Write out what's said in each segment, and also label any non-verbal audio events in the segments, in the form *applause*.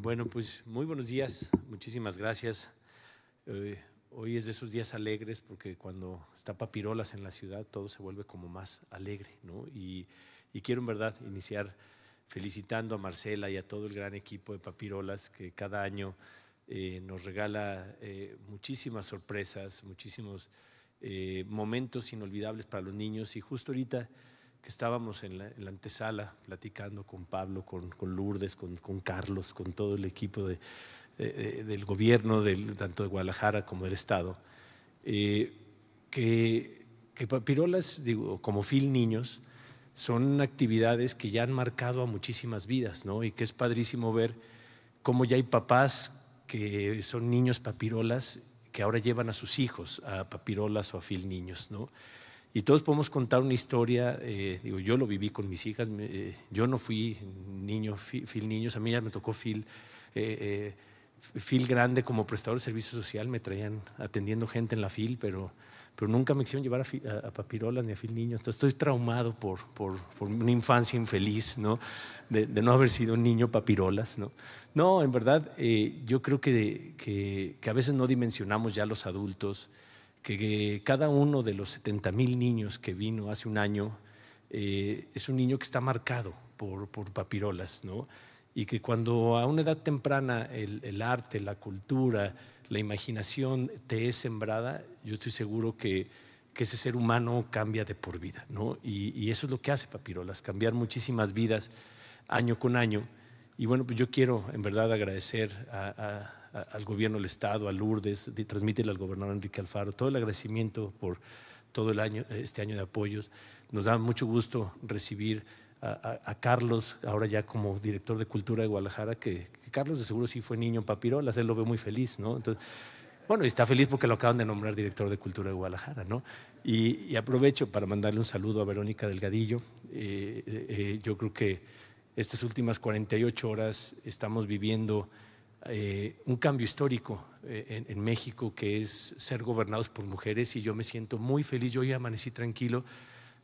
Bueno, pues muy buenos días, muchísimas gracias. Eh, hoy es de esos días alegres porque cuando está papirolas en la ciudad todo se vuelve como más alegre, ¿no? Y, quiero en verdad iniciar felicitando a Marcela y a todo el gran equipo de papirolas que cada año eh, nos regala eh, muchísimas sorpresas, muchísimos momentos inolvidables para los niños y justo ahorita que estábamos en la, antesala platicando con Pablo, con, con Lourdes, con, con, Carlos, con todo el equipo de, del gobierno, del, tanto de Guadalajara como del Estado, eh, que, que papirolas, digo, como Fil Niños, son actividades que ya han marcado a muchísimas vidas, ¿no? Y que es padrísimo ver cómo ya hay papás que son niños papirolas que ahora llevan a sus hijos a papirolas o a fil niños, ¿no? Y todos podemos contar una historia, eh, digo, yo lo viví con mis hijas, eh, yo no fui niño, fil niños, a mí ya me tocó fil eh, eh grande como prestador de servicio social, me traían atendiendo gente en la fil pero, pero nunca me quisieron llevar a, Papirolas ni a fil niños, entonces estoy traumado por, por, una infancia infeliz, ¿no? De, no haber sido un niño Papirolas, ¿no? No, en verdad, yo creo que, que, que a veces no dimensionamos ya los adultos, que cada uno de los 70 mil niños que vino hace un año eh, es un niño que está marcado por, papirolas, ¿no? Y que cuando a una edad temprana el, arte, la cultura, la imaginación te es sembrada, yo estoy seguro que, ese ser humano cambia de por vida, ¿no? Y, eso es lo que hace Papirolas, cambiar muchísimas vidas año con año. Y bueno, pues yo quiero en verdad agradecer a al gobierno del Estado, a Lourdes, de, transmítele al gobernador Enrique Alfaro, todo el agradecimiento por todo el año, este año de apoyos. Nos da mucho gusto recibir a, Carlos, ahora ya como director de Cultura de Guadalajara, que, Carlos de seguro sí fue niño en Papirolas, él lo ve muy feliz, ¿no? Entonces, bueno, está feliz porque lo acaban de nombrar director de Cultura de Guadalajara, ¿no? Y, aprovecho para mandarle un saludo a Verónica Delgadillo. Eh, eh, yo creo que estas últimas 48 horas estamos viviendo eh, un cambio histórico eh, en, México, que es ser gobernados por mujeres, y yo me siento muy feliz. Yo hoy amanecí tranquilo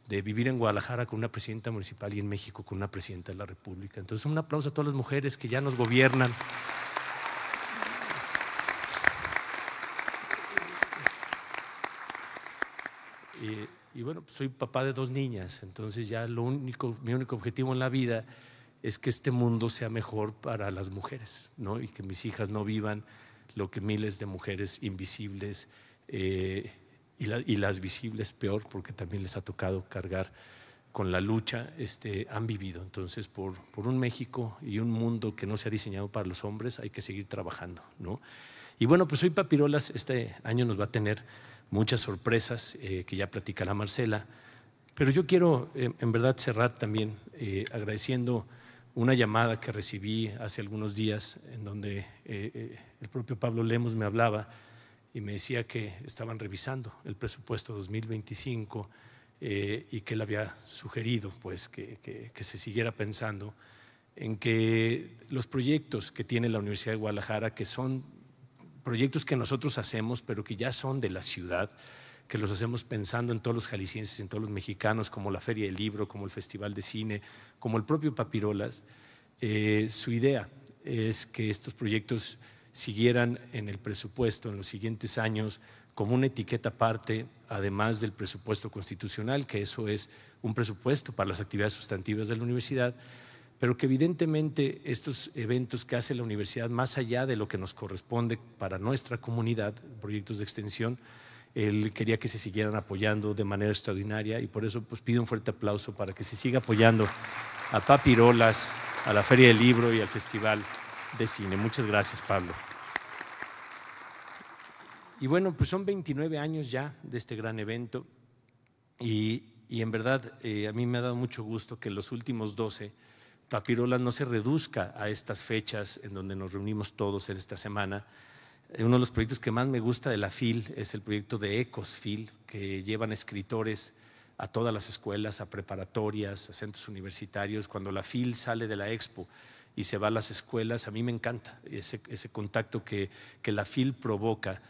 de vivir en Guadalajara con una presidenta municipal y en México con una presidenta de la República. Entonces, un aplauso a todas las mujeres que ya nos gobiernan. Y, y bueno, pues, soy papá de dos niñas, entonces ya lo único, mi único objetivo en la vida es que este mundo sea mejor para las mujeres, ¿no? Y que mis hijas no vivan lo que miles de mujeres invisibles eh, y, las visibles peor, porque también les ha tocado cargar con la lucha, este, han vivido. Entonces, por, por un México y un mundo que no se ha diseñado para los hombres, hay que seguir trabajando, ¿no? Y bueno, pues hoy Papirolas este año nos va a tener muchas sorpresas eh, que ya la Marcela, pero yo quiero en verdad cerrar también eh, agradeciendo una llamada que recibí hace algunos días en donde eh, eh, el propio Pablo Lemos me hablaba y me decía que estaban revisando el presupuesto 2025 eh, y que él había sugerido pues, que, se siguiera pensando en que los proyectos que tiene la Universidad de Guadalajara, que son proyectos que nosotros hacemos, pero que ya son de la ciudad, que los hacemos pensando en todos los jaliscienses, en todos los mexicanos, como la Feria del Libro, como el Festival de Cine, como el propio Papirolas, eh, su idea es que estos proyectos siguieran en el presupuesto en los siguientes años como una etiqueta aparte, además del presupuesto constitucional, que eso es un presupuesto para las actividades sustantivas de la universidad, pero que evidentemente estos eventos que hace la universidad, más allá de lo que nos corresponde para nuestra comunidad, proyectos de extensión, él quería que se siguieran apoyando de manera extraordinaria y por eso pues, pido un fuerte aplauso para que se siga apoyando a Papirolas, a la Feria del Libro y al Festival de Cine. Muchas gracias, Pablo. Y bueno, pues son 29 años ya de este gran evento y, en verdad eh, a mí me ha dado mucho gusto que en los últimos 12 Papirolas no se reduzca a estas fechas en donde nos reunimos todos en esta semana, eh, uno de los proyectos que más me gusta de la FIL es el proyecto de Ecos ECOSFIL, que llevan escritores a todas las escuelas, a preparatorias, a centros universitarios. Cuando la FIL sale de la expo y se va a las escuelas, a mí me encanta ese, contacto que, la FIL provoca,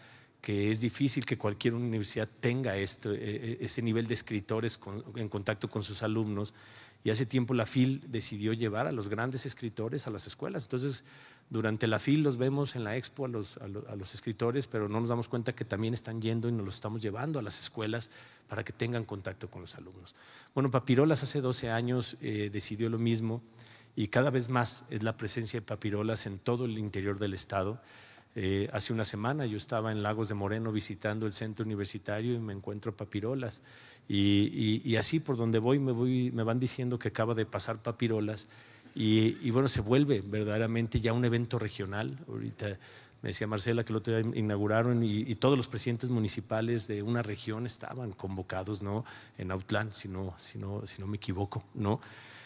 que es difícil que cualquier universidad tenga esto, e, e, ese nivel de escritores en contacto con sus alumnos y hace tiempo la FIL decidió llevar a los grandes escritores a las escuelas. Entonces, durante la FIL los vemos en la expo a los, escritores, pero no nos damos cuenta que también están yendo y nos los estamos llevando a las escuelas para que tengan contacto con los alumnos. Bueno, Papirolas hace 12 años eh, decidió lo mismo y cada vez más es la presencia de Papirolas en todo el interior del Estado. Eh, hace una semana yo estaba en Lagos de Moreno visitando el centro universitario y me encuentro papirolas. Y, así por donde voy me, van diciendo que acaba de pasar papirolas. Y, bueno, se vuelve verdaderamente ya un evento regional. Ahorita me decía Marcela que lo otro inauguraron y, todos los presidentes municipales de una región estaban convocados, ¿no? En Outland, si no, si me equivoco, ¿no?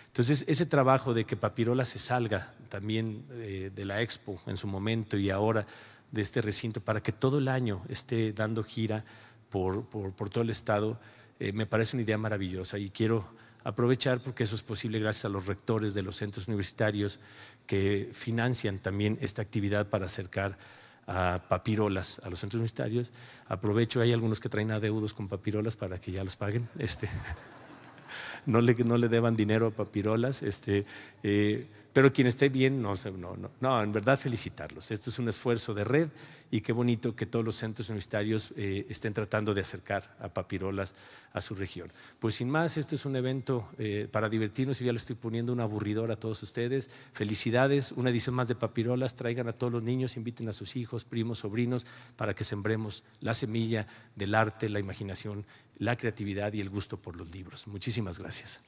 Entonces, ese trabajo de que papirolas se salga también eh, de la Expo en su momento y ahora de este recinto, para que todo el año esté dando gira por, por, por todo el Estado, eh, me parece una idea maravillosa y quiero aprovechar porque eso es posible gracias a los rectores de los centros universitarios que financian también esta actividad para acercar a papirolas a los centros universitarios. Aprovecho, hay algunos que traen adeudos con papirolas para que ya los paguen. Este, *laughs* no, le, no le deban dinero a papirolas. Este, eh, pero quien esté bien, no, no, no, no, en verdad felicitarlos. Esto es un esfuerzo de red y qué bonito que todos los centros universitarios eh, estén tratando de acercar a Papirolas a su región. Pues sin más, esto es un evento eh, para divertirnos y ya le estoy poniendo un aburridor a todos ustedes. Felicidades, una edición más de Papirolas. Traigan a todos los niños, inviten a sus hijos, primos, sobrinos, para que sembremos la semilla del arte, la imaginación, la creatividad y el gusto por los libros. Muchísimas gracias.